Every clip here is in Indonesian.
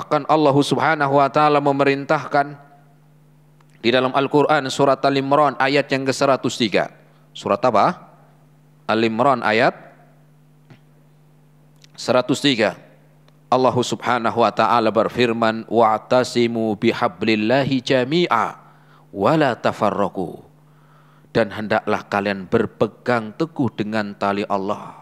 Bahkan Allah Subhanahu wa taala memerintahkan di dalam Al-Qur'an surat Al-Imran ayat yang ke-103. Surat apa? Al-Imran ayat 103. Allah Subhanahu wa taala berfirman, "Wa'tasimu bihablillahi jami'a wa tafarraqu." Dan hendaklah kalian berpegang teguh dengan tali Allah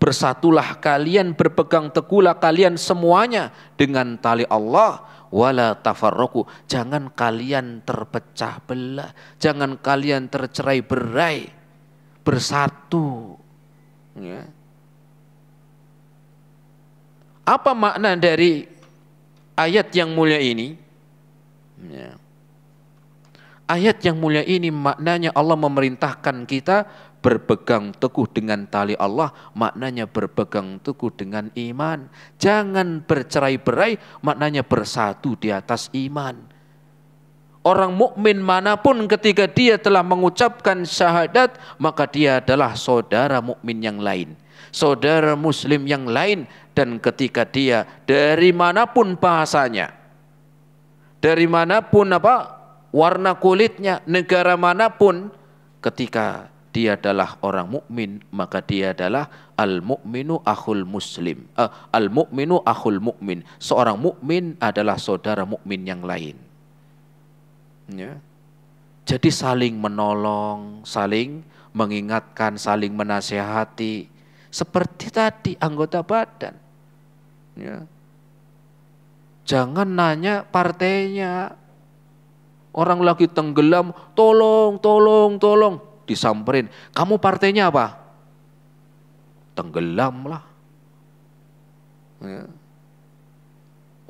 bersatulah kalian berpegang teguhlah kalian semuanya dengan tali Allah wala tafarroku jangan kalian terpecah belah jangan kalian tercerai berai bersatu ya. apa makna dari ayat yang mulia ini ya. ayat yang mulia ini maknanya Allah memerintahkan kita berpegang teguh dengan tali Allah maknanya berpegang teguh dengan iman. Jangan bercerai-berai maknanya bersatu di atas iman. Orang mukmin manapun ketika dia telah mengucapkan syahadat maka dia adalah saudara mukmin yang lain, saudara muslim yang lain dan ketika dia dari manapun bahasanya, dari manapun apa warna kulitnya, negara manapun ketika dia adalah orang mukmin maka dia adalah al mukminu akhul muslim uh, eh, al mukminu akhul mukmin seorang mukmin adalah saudara mukmin yang lain ya jadi saling menolong saling mengingatkan saling menasehati seperti tadi anggota badan ya jangan nanya partainya orang lagi tenggelam tolong tolong tolong disamperin. Kamu partainya apa? Tenggelam lah. Ya.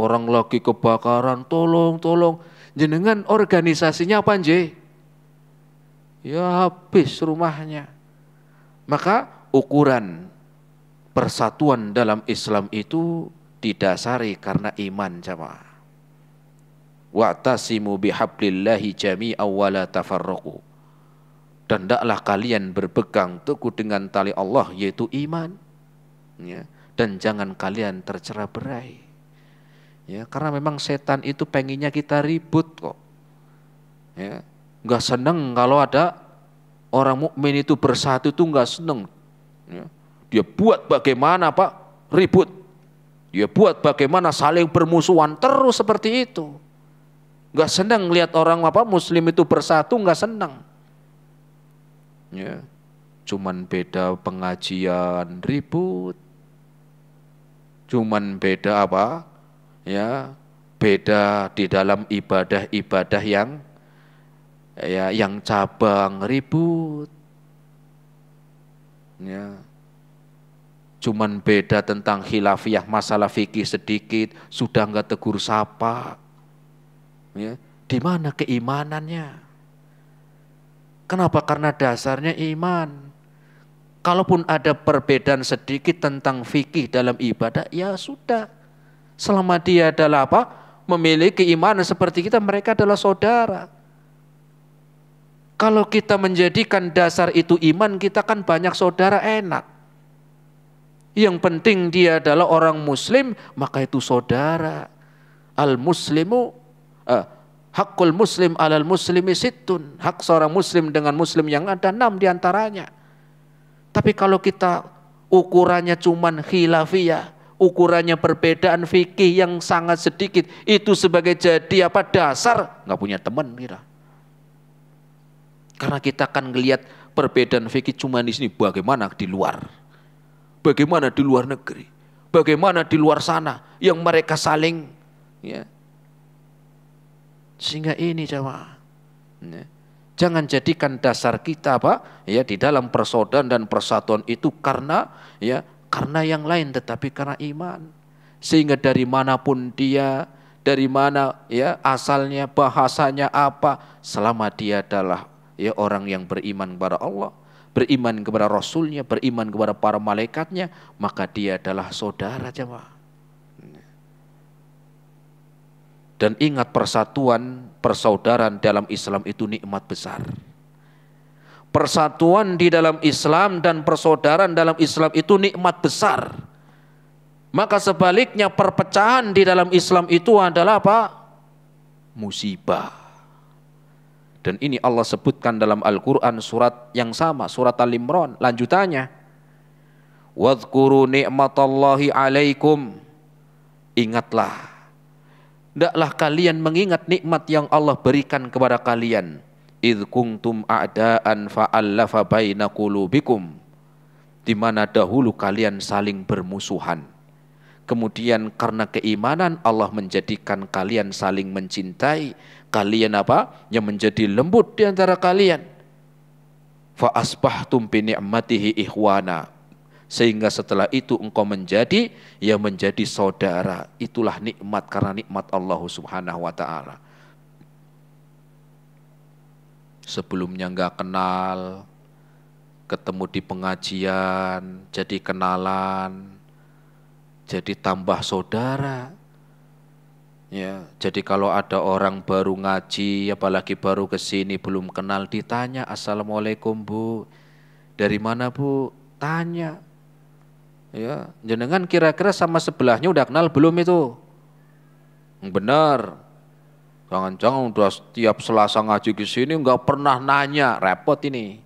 Orang lagi kebakaran, tolong, tolong. Jenengan organisasinya apa nje? Ya habis rumahnya. Maka ukuran persatuan dalam Islam itu didasari karena iman jamaah. Wa'tasimu bihablillahi jami'a wa la dan tidaklah kalian berpegang teguh dengan tali Allah yaitu iman ya dan jangan kalian tercerah berai ya karena memang setan itu pengennya kita ribut kok ya nggak seneng kalau ada orang mukmin itu bersatu itu nggak seneng ya. dia buat bagaimana pak ribut dia buat bagaimana saling bermusuhan terus seperti itu nggak seneng lihat orang apa muslim itu bersatu nggak seneng ya cuman beda pengajian ribut cuman beda apa ya beda di dalam ibadah-ibadah yang ya yang cabang ribut ya cuman beda tentang khilafiyah masalah fikih sedikit sudah enggak tegur sapa ya di mana keimanannya Kenapa? Karena dasarnya iman. Kalaupun ada perbedaan sedikit tentang fikih dalam ibadah, ya sudah. Selama dia adalah apa? Memiliki iman seperti kita, mereka adalah saudara. Kalau kita menjadikan dasar itu iman, kita kan banyak saudara enak. Yang penting dia adalah orang muslim, maka itu saudara. Al-muslimu, eh, Hakul muslim alal muslimi situn. Hak seorang muslim dengan muslim yang ada enam diantaranya. Tapi kalau kita ukurannya cuma khilafiyah, ukurannya perbedaan fikih yang sangat sedikit, itu sebagai jadi apa dasar nggak punya teman kita. Karena kita akan melihat perbedaan fikih cuma di sini bagaimana di luar. Bagaimana di luar negeri? Bagaimana di luar sana yang mereka saling ya, sehingga ini jamaah. Jangan jadikan dasar kita Pak ya di dalam persaudaraan dan persatuan itu karena ya karena yang lain tetapi karena iman. Sehingga dari manapun dia, dari mana ya asalnya, bahasanya apa, selama dia adalah ya orang yang beriman kepada Allah, beriman kepada Rasulnya, beriman kepada para malaikatnya, maka dia adalah saudara jemaah. Dan ingat persatuan, persaudaraan dalam Islam itu nikmat besar. Persatuan di dalam Islam dan persaudaraan dalam Islam itu nikmat besar. Maka sebaliknya perpecahan di dalam Islam itu adalah apa? Musibah. Dan ini Allah sebutkan dalam Al-Quran surat yang sama, surat Al-Imran. Lanjutannya. Wadhkuru ni'matallahi alaikum. Ingatlah Tidaklah kalian mengingat nikmat yang Allah berikan kepada kalian. Idh kuntum a'da'an fa'allafa baina kulubikum, Di mana dahulu kalian saling bermusuhan. Kemudian karena keimanan Allah menjadikan kalian saling mencintai. Kalian apa? Yang menjadi lembut di antara kalian. Fa'asbahtum bini'matihi ni'matihi ikhwana sehingga setelah itu engkau menjadi ya menjadi saudara itulah nikmat karena nikmat Allah Subhanahu wa taala sebelumnya enggak kenal ketemu di pengajian jadi kenalan jadi tambah saudara ya jadi kalau ada orang baru ngaji apalagi baru ke sini belum kenal ditanya assalamualaikum bu dari mana bu tanya Ya, jenengan kira-kira sama sebelahnya udah kenal belum itu? Hmm, Benar. Jangan-jangan udah setiap Selasa ngaji ke sini nggak pernah nanya, repot ini.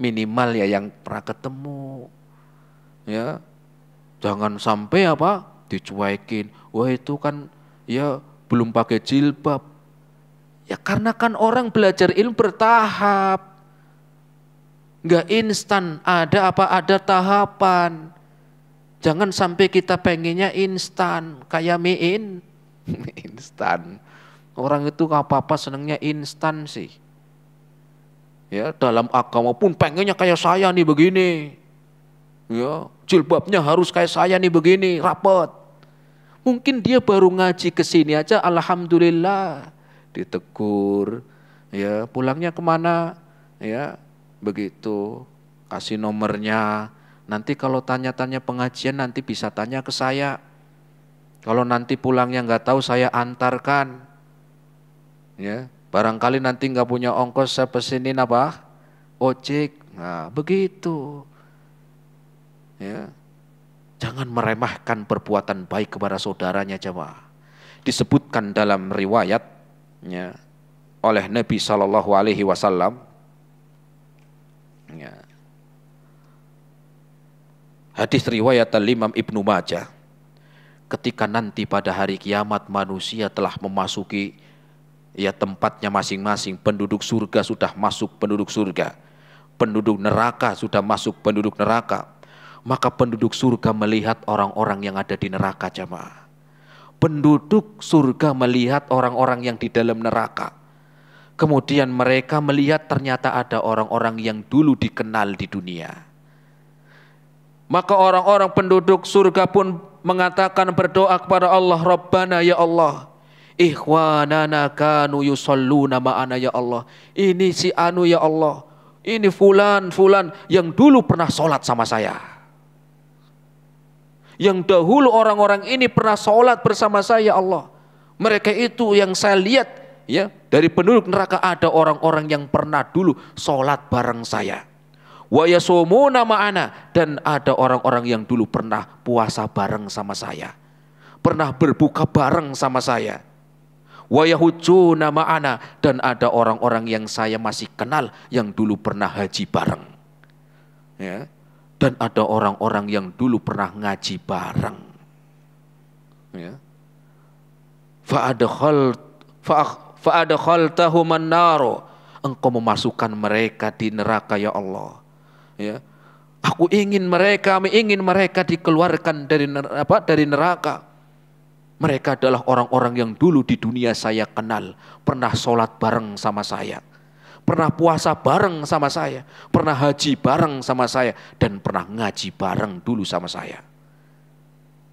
Minimal ya yang pernah ketemu. Ya. Jangan sampai apa? dicuekin. Wah, itu kan ya belum pakai jilbab. Ya karena kan orang belajar ilmu bertahap. Nggak instan, ada apa ada tahapan. Jangan sampai kita pengennya instan, kayak mie in, instan. Orang itu nggak apa-apa senengnya instan sih. Ya, dalam agama pun pengennya kayak saya nih begini. Ya, jilbabnya harus kayak saya nih begini, rapat. Mungkin dia baru ngaji ke sini aja, alhamdulillah ditegur. Ya, pulangnya kemana? Ya, begitu kasih nomornya Nanti kalau tanya-tanya pengajian nanti bisa tanya ke saya. Kalau nanti pulangnya nggak tahu saya antarkan. Ya, barangkali nanti nggak punya ongkos saya pesenin apa? Ojek. Nah, begitu. Ya. Jangan meremehkan perbuatan baik kepada saudaranya jemaah. Disebutkan dalam riwayat ya, oleh Nabi Shallallahu Alaihi Wasallam. Ya. Hadis riwayat Al-Imam Ibnu Majah. Ketika nanti pada hari kiamat manusia telah memasuki ya tempatnya masing-masing, penduduk surga sudah masuk penduduk surga, penduduk neraka sudah masuk penduduk neraka, maka penduduk surga melihat orang-orang yang ada di neraka jamaah. Penduduk surga melihat orang-orang yang di dalam neraka. Kemudian mereka melihat ternyata ada orang-orang yang dulu dikenal di dunia maka orang-orang penduduk surga pun mengatakan berdoa kepada Allah, Rabbana ya Allah, ikhwanana kanu yusalluna ma'ana ya Allah. Ini si Anu ya Allah, ini fulan, fulan yang dulu pernah sholat sama saya. Yang dahulu orang-orang ini pernah sholat bersama saya ya Allah. Mereka itu yang saya lihat ya dari penduduk neraka ada orang-orang yang pernah dulu sholat bareng saya wa yasumuna ma'ana dan ada orang-orang yang dulu pernah puasa bareng sama saya pernah berbuka bareng sama saya wa yahujuna ma'ana dan ada orang-orang yang saya masih kenal yang dulu pernah haji bareng ya dan ada orang-orang yang dulu pernah ngaji bareng ya fa adkhal fa adkhaltahum naro engkau memasukkan mereka di neraka ya Allah ya aku ingin mereka ingin mereka dikeluarkan dari apa dari neraka mereka adalah orang-orang yang dulu di dunia saya kenal pernah sholat bareng sama saya pernah puasa bareng sama saya pernah haji bareng sama saya dan pernah ngaji bareng dulu sama saya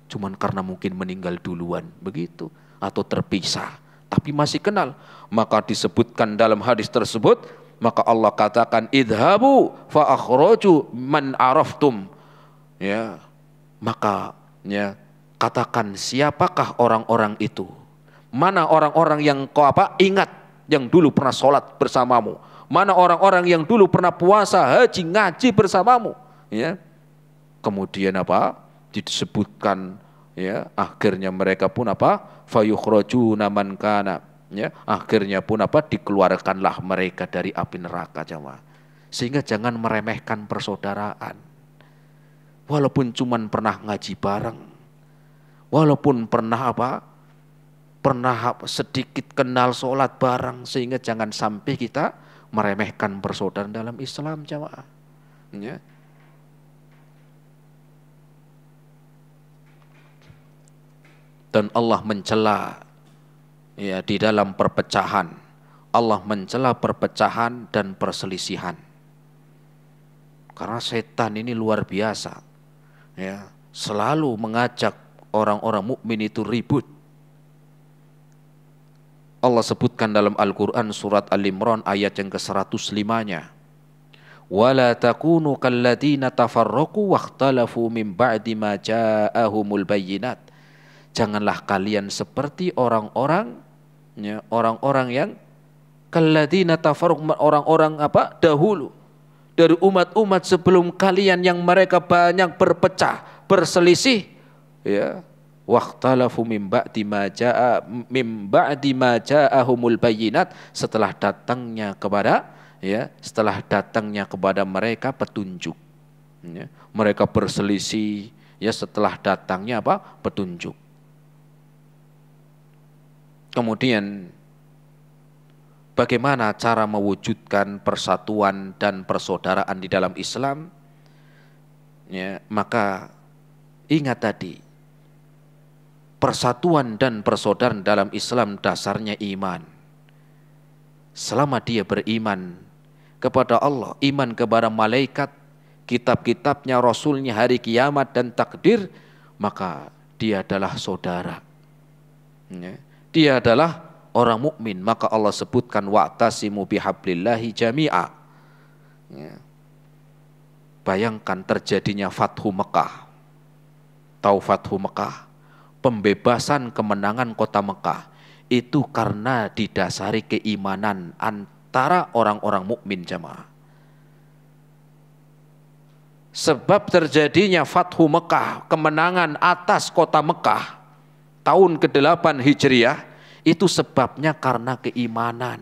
cuman karena mungkin meninggal duluan begitu atau terpisah tapi masih kenal maka disebutkan dalam hadis tersebut maka Allah katakan idhabu fa akhroju man araftum. Ya. Maka ya katakan siapakah orang-orang itu? Mana orang-orang yang kau apa? Ingat yang dulu pernah sholat bersamamu. Mana orang-orang yang dulu pernah puasa, haji, ngaji bersamamu. Ya. Kemudian apa? Disebutkan ya akhirnya mereka pun apa? Fayukhrojuna man kana ya akhirnya pun apa dikeluarkanlah mereka dari api neraka jawa sehingga jangan meremehkan persaudaraan walaupun cuman pernah ngaji bareng walaupun pernah apa pernah sedikit kenal sholat bareng sehingga jangan sampai kita meremehkan persaudaraan dalam Islam jamaah ya dan Allah mencela ya di dalam perpecahan. Allah mencela perpecahan dan perselisihan. Karena setan ini luar biasa. Ya, selalu mengajak orang-orang mukmin itu ribut. Allah sebutkan dalam Al-Qur'an surat Al-Imran ayat yang ke-105-nya. wala takunu kalladina تفرقوا waqtalafu min ba'di ma ja'ahumul bayyinat janganlah kalian seperti orang-orang ya orang-orang yang kaladina tafarruq orang-orang apa dahulu dari umat-umat sebelum kalian yang mereka banyak berpecah, berselisih ya waqtalafu mim ba'di ma jaa mim ba'di ma bayyinat setelah datangnya kepada ya setelah datangnya kepada mereka petunjuk ya, mereka berselisih ya setelah datangnya apa petunjuk Kemudian bagaimana cara mewujudkan persatuan dan persaudaraan di dalam Islam? Ya, maka ingat tadi persatuan dan persaudaraan dalam Islam dasarnya iman. Selama dia beriman kepada Allah, iman kepada malaikat, kitab-kitabnya, rasulnya, hari kiamat dan takdir, maka dia adalah saudara. Ya dia adalah orang mukmin maka Allah sebutkan wa'tasimu bihablillahi jami'a ya. bayangkan terjadinya Fathu Mekah tahu Fathu Mekah pembebasan kemenangan kota Mekah itu karena didasari keimanan antara orang-orang mukmin jamaah sebab terjadinya Fathu Mekah kemenangan atas kota Mekah tahun ke-8 Hijriah itu sebabnya karena keimanan.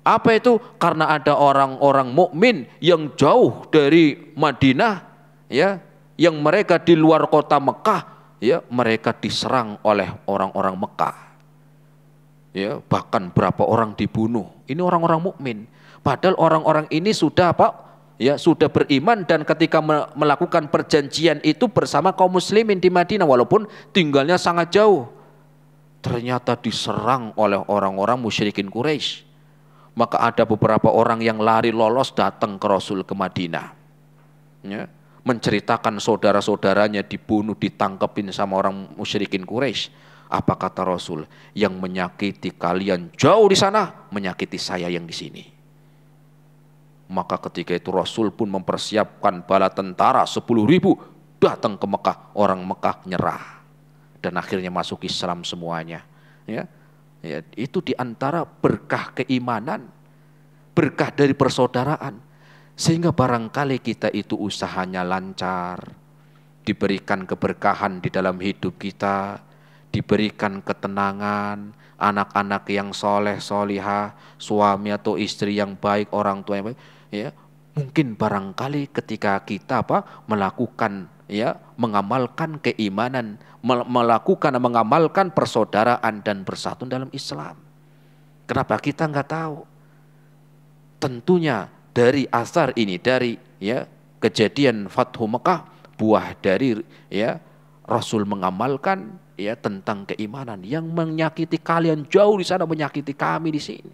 Apa itu? Karena ada orang-orang mukmin yang jauh dari Madinah ya, yang mereka di luar kota Mekah ya, mereka diserang oleh orang-orang Mekah. Ya, bahkan berapa orang dibunuh. Ini orang-orang mukmin. Padahal orang-orang ini sudah apa? ya sudah beriman dan ketika melakukan perjanjian itu bersama kaum muslimin di Madinah walaupun tinggalnya sangat jauh ternyata diserang oleh orang-orang musyrikin Quraisy maka ada beberapa orang yang lari lolos datang ke Rasul ke Madinah ya menceritakan saudara-saudaranya dibunuh ditangkepin sama orang musyrikin Quraisy apa kata Rasul yang menyakiti kalian jauh di sana menyakiti saya yang di sini maka ketika itu Rasul pun mempersiapkan bala tentara 10 ribu datang ke Mekah. Orang Mekah nyerah. Dan akhirnya masuk Islam semuanya. Ya, ya itu diantara berkah keimanan. Berkah dari persaudaraan. Sehingga barangkali kita itu usahanya lancar. Diberikan keberkahan di dalam hidup kita. Diberikan ketenangan anak-anak yang soleh, soliha, suami atau istri yang baik, orang tua yang baik, ya mungkin barangkali ketika kita apa melakukan ya mengamalkan keimanan melakukan mengamalkan persaudaraan dan bersatu dalam Islam kenapa kita nggak tahu tentunya dari asar ini dari ya kejadian Fathu Mekah buah dari ya Rasul mengamalkan ya tentang keimanan yang menyakiti kalian jauh di sana menyakiti kami di sini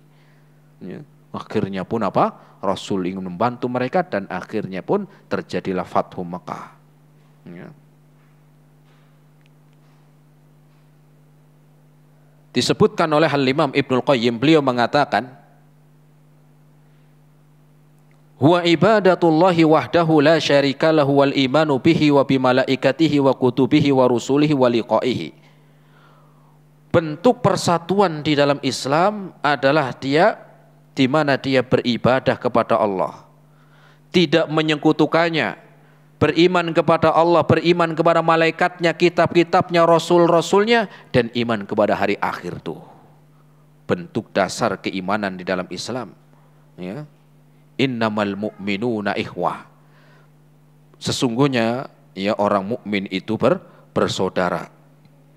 ya Akhirnya pun apa? Rasul ingin membantu mereka dan akhirnya pun terjadilah Fathu Mekah. Ya. Disebutkan oleh Al-Imam Ibnul Qayyim, beliau mengatakan, huwa ibadatullahi wahdahu la syarika lahu wal imanu bihi wa malaikatihi wa kutubihi wa rusulihi wa liqaihi. Bentuk persatuan di dalam Islam adalah dia di mana dia beribadah kepada Allah, tidak menyekutukannya, beriman kepada Allah, beriman kepada malaikatnya, kitab-kitabnya, rasul-rasulnya, dan iman kepada hari akhir itu. Bentuk dasar keimanan di dalam Islam. Ya. Innamal mu'minuna ikhwah. Sesungguhnya ya orang mukmin itu ber, bersaudara.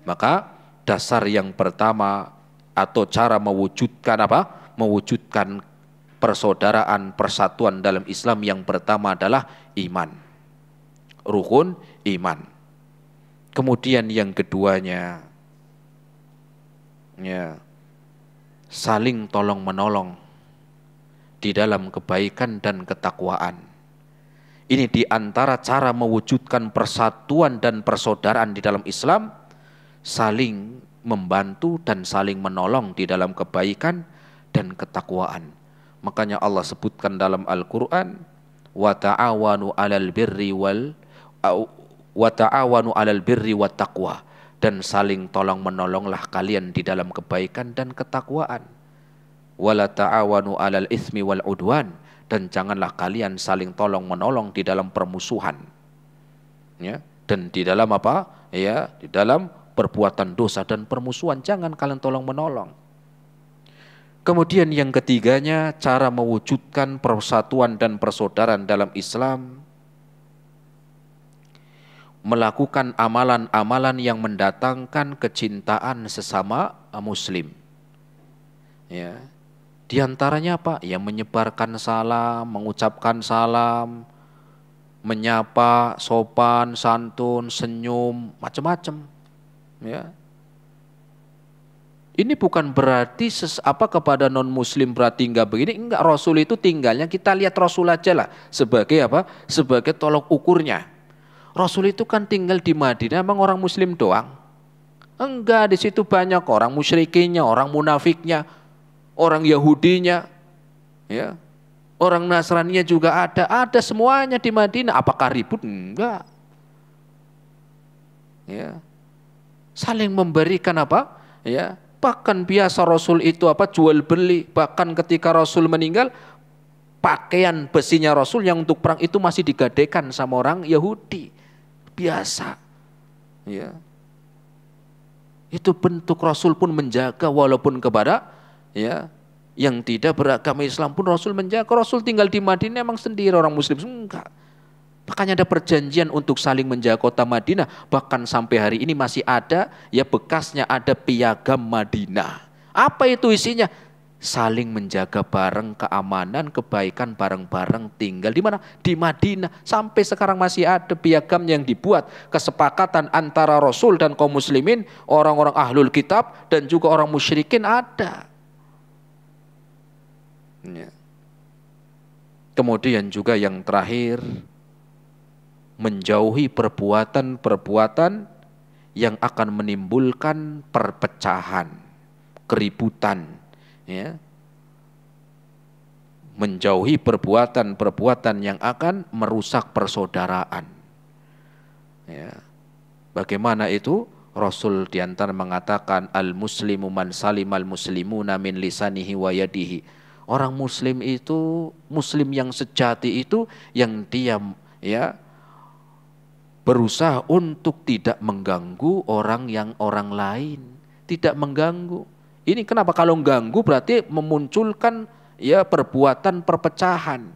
Maka dasar yang pertama atau cara mewujudkan apa? mewujudkan persaudaraan persatuan dalam Islam yang pertama adalah iman. Rukun iman. Kemudian yang keduanya ya saling tolong menolong di dalam kebaikan dan ketakwaan. Ini di antara cara mewujudkan persatuan dan persaudaraan di dalam Islam, saling membantu dan saling menolong di dalam kebaikan dan ketakwaan. Makanya Allah sebutkan dalam Al-Qur'an wa ta'awanu 'alal birri wal wa ta'awanu 'alal birri wat taqwa dan saling tolong menolonglah kalian di dalam kebaikan dan ketakwaan. Wala ta'awanu 'alal ismi wal udwan dan janganlah kalian saling tolong menolong di dalam permusuhan. Ya, dan di dalam apa? Ya, di dalam perbuatan dosa dan permusuhan jangan kalian tolong menolong. Kemudian yang ketiganya cara mewujudkan persatuan dan persaudaraan dalam Islam melakukan amalan-amalan yang mendatangkan kecintaan sesama muslim. Ya. Di antaranya apa? Yang menyebarkan salam, mengucapkan salam, menyapa, sopan, santun, senyum, macam-macam. Ya. Ini bukan berarti ses, apa kepada non muslim berarti enggak begini, enggak Rasul itu tinggalnya kita lihat Rasul aja lah sebagai apa? Sebagai tolok ukurnya. Rasul itu kan tinggal di Madinah emang orang muslim doang. Enggak, di situ banyak orang musyrikinya, orang munafiknya, orang Yahudinya, ya. Orang Nasraninya juga ada, ada semuanya di Madinah. Apakah ribut? Enggak. Ya. Saling memberikan apa? Ya, Bahkan biasa Rasul itu apa jual beli. Bahkan ketika Rasul meninggal, pakaian besinya Rasul yang untuk perang itu masih digadekan sama orang Yahudi. Biasa. Ya. Itu bentuk Rasul pun menjaga walaupun kepada ya yang tidak beragama Islam pun Rasul menjaga. Rasul tinggal di Madinah emang sendiri orang Muslim enggak. Makanya ada perjanjian untuk saling menjaga kota Madinah. Bahkan sampai hari ini masih ada, ya bekasnya ada piagam Madinah. Apa itu isinya? Saling menjaga bareng keamanan, kebaikan bareng-bareng tinggal di mana? Di Madinah. Sampai sekarang masih ada piagam yang dibuat. Kesepakatan antara Rasul dan kaum muslimin, orang-orang ahlul kitab dan juga orang musyrikin ada. Ya. Kemudian juga yang terakhir, menjauhi perbuatan-perbuatan yang akan menimbulkan perpecahan, keributan, ya. Menjauhi perbuatan-perbuatan yang akan merusak persaudaraan. Ya. Bagaimana itu? Rasul diantar mengatakan al muslimu man al muslimuna min lisanihi wa yadihi. Orang muslim itu muslim yang sejati itu yang dia ya berusaha untuk tidak mengganggu orang yang orang lain, tidak mengganggu. Ini kenapa kalau mengganggu berarti memunculkan ya perbuatan perpecahan.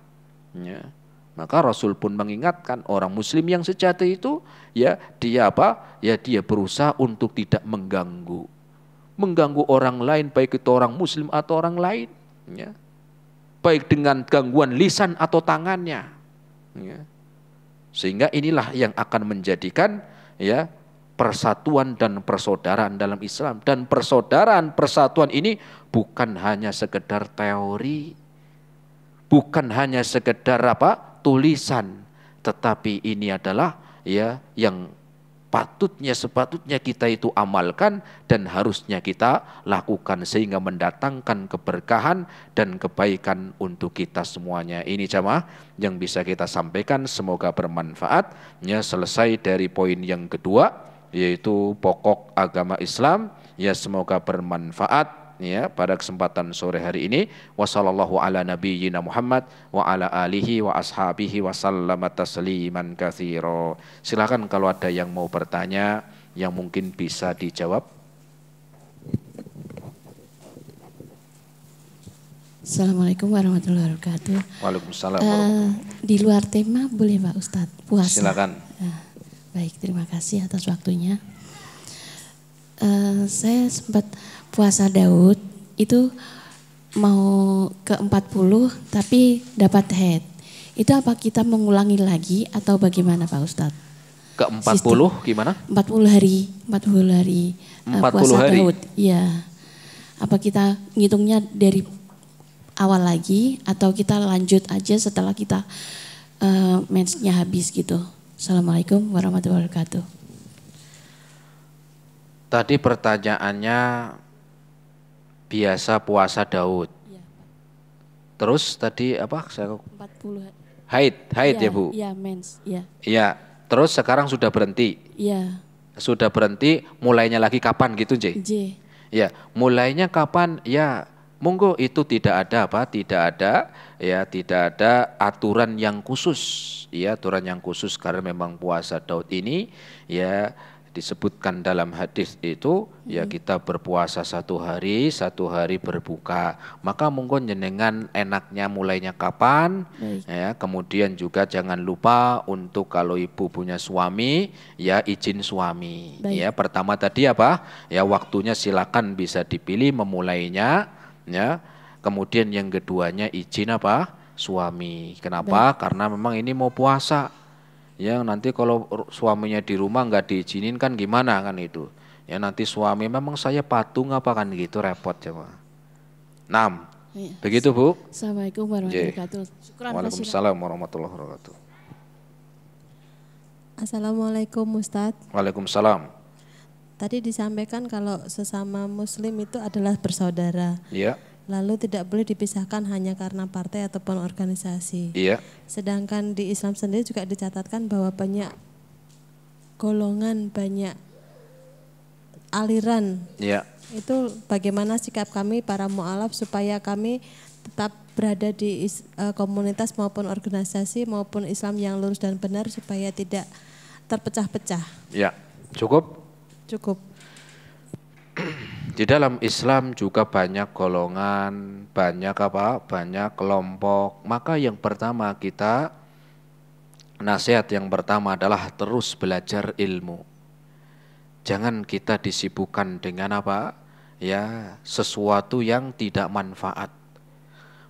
Ya. Maka Rasul pun mengingatkan orang muslim yang sejati itu ya dia apa? Ya dia berusaha untuk tidak mengganggu. Mengganggu orang lain baik itu orang muslim atau orang lain ya. Baik dengan gangguan lisan atau tangannya. Ya sehingga inilah yang akan menjadikan ya persatuan dan persaudaraan dalam Islam dan persaudaraan persatuan ini bukan hanya sekedar teori bukan hanya sekedar apa tulisan tetapi ini adalah ya yang patutnya sepatutnya kita itu amalkan dan harusnya kita lakukan sehingga mendatangkan keberkahan dan kebaikan untuk kita semuanya. Ini jamaah yang bisa kita sampaikan semoga bermanfaat. Ya selesai dari poin yang kedua yaitu pokok agama Islam. Ya semoga bermanfaat ya pada kesempatan sore hari ini wasallallahu ala nabiyyina Muhammad wa ala alihi wa ashabihi wa sallama tasliman katsira. Silakan kalau ada yang mau bertanya yang mungkin bisa dijawab. Assalamualaikum warahmatullahi wabarakatuh. Waalaikumsalam. Uh, di luar tema boleh Pak Ustadz puasa. Silakan. Uh, baik, terima kasih atas waktunya. Uh, saya sempat puasa Daud itu mau ke 40 tapi dapat head. Itu apa kita mengulangi lagi atau bagaimana Pak Ustadz? Ke 40 Sistem. gimana? 40 hari, 40 hari 40 eh, uh, puasa hari. Daud. Iya. Apa kita ngitungnya dari awal lagi atau kita lanjut aja setelah kita uh, mensnya habis gitu. Assalamualaikum warahmatullahi wabarakatuh. Tadi pertanyaannya biasa puasa Daud. Ya. Terus tadi apa? Saya 40 haid, haid ya, ya Bu. Iya, mens, iya. Iya. Terus sekarang sudah berhenti. Iya. Sudah berhenti, mulainya lagi kapan gitu, J? J. Ya, mulainya kapan? Ya, monggo itu tidak ada apa? Tidak ada ya, tidak ada aturan yang khusus. Ya, aturan yang khusus karena memang puasa Daud ini ya disebutkan dalam hadis itu ya hmm. ya kita berpuasa satu hari satu hari berbuka maka mungkin jenengan enaknya mulainya kapan hmm. ya kemudian juga jangan lupa untuk kalau ibu punya suami ya izin suami Baik. ya pertama tadi apa ya waktunya silakan bisa dipilih memulainya ya kemudian yang keduanya izin apa suami kenapa Baik. karena memang ini mau puasa ya nanti kalau suaminya di rumah nggak diizinin kan gimana kan itu ya nanti suami memang saya patung apa kan gitu repot coba enam ya. begitu bu assalamualaikum warahmatullahi iya. wabarakatuh waalaikumsalam warahmatullahi wabarakatuh assalamualaikum Ustad waalaikumsalam tadi disampaikan kalau sesama muslim itu adalah bersaudara ya Lalu tidak boleh dipisahkan hanya karena partai ataupun organisasi. Iya. Sedangkan di Islam sendiri juga dicatatkan bahwa banyak golongan, banyak aliran. Iya. Itu bagaimana sikap kami para mualaf supaya kami tetap berada di e, komunitas maupun organisasi maupun Islam yang lurus dan benar supaya tidak terpecah-pecah. Iya. cukup. Cukup. Di dalam Islam juga banyak golongan, banyak apa? Banyak kelompok. Maka yang pertama kita nasihat yang pertama adalah terus belajar ilmu. Jangan kita disibukkan dengan apa? Ya, sesuatu yang tidak manfaat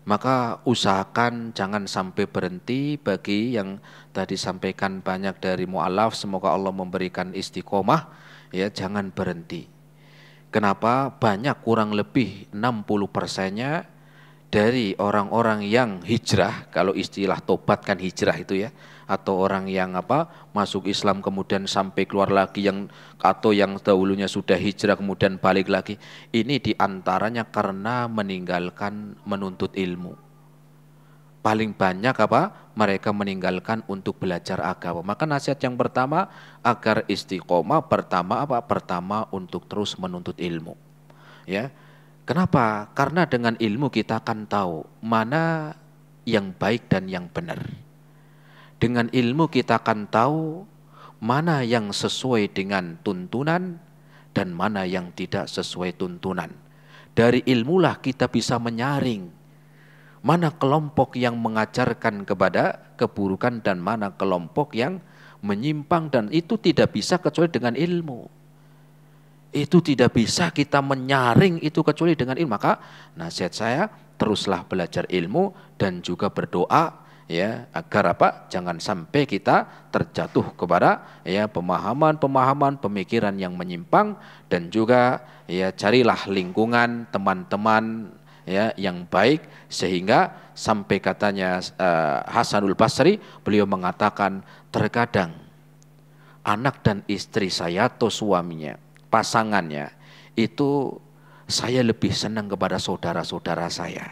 maka usahakan jangan sampai berhenti bagi yang tadi sampaikan banyak dari mualaf semoga Allah memberikan istiqomah ya jangan berhenti Kenapa? Banyak kurang lebih 60 persennya dari orang-orang yang hijrah, kalau istilah tobat kan hijrah itu ya, atau orang yang apa masuk Islam kemudian sampai keluar lagi yang atau yang dahulunya sudah hijrah kemudian balik lagi, ini diantaranya karena meninggalkan menuntut ilmu paling banyak apa mereka meninggalkan untuk belajar agama. Maka nasihat yang pertama agar istiqomah pertama apa? Pertama untuk terus menuntut ilmu. Ya. Kenapa? Karena dengan ilmu kita akan tahu mana yang baik dan yang benar. Dengan ilmu kita akan tahu mana yang sesuai dengan tuntunan dan mana yang tidak sesuai tuntunan. Dari ilmulah kita bisa menyaring mana kelompok yang mengajarkan kepada keburukan dan mana kelompok yang menyimpang dan itu tidak bisa kecuali dengan ilmu. Itu tidak bisa kita menyaring itu kecuali dengan ilmu. Maka nasihat saya teruslah belajar ilmu dan juga berdoa ya agar apa jangan sampai kita terjatuh kepada ya pemahaman-pemahaman pemikiran yang menyimpang dan juga ya carilah lingkungan teman-teman ya yang baik sehingga sampai katanya uh, Hasanul Basri beliau mengatakan terkadang anak dan istri saya atau suaminya pasangannya itu saya lebih senang kepada saudara-saudara saya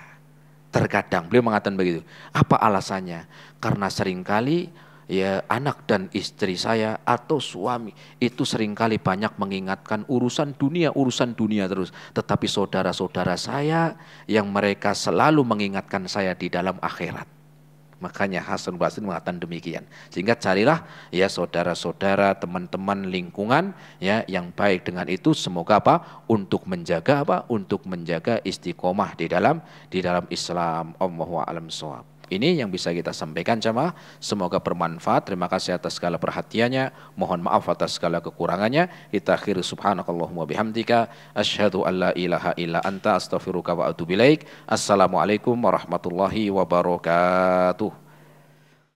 terkadang beliau mengatakan begitu apa alasannya karena seringkali ya anak dan istri saya atau suami itu seringkali banyak mengingatkan urusan dunia, urusan dunia terus. Tetapi saudara-saudara saya yang mereka selalu mengingatkan saya di dalam akhirat. Makanya Hasan Basri mengatakan demikian. Sehingga carilah ya saudara-saudara, teman-teman lingkungan ya yang baik dengan itu semoga apa? Untuk menjaga apa? Untuk menjaga istiqomah di dalam di dalam Islam. Allahu a'lam shawab. Ini yang bisa kita sampaikan jamaah. Semoga bermanfaat. Terima kasih atas segala perhatiannya. Mohon maaf atas segala kekurangannya. Kita akhiri subhanakallahumma bihamdika. Asyhadu alla ilaha illa anta astaghfiruka wa atubu ilaik. Assalamualaikum warahmatullahi wabarakatuh.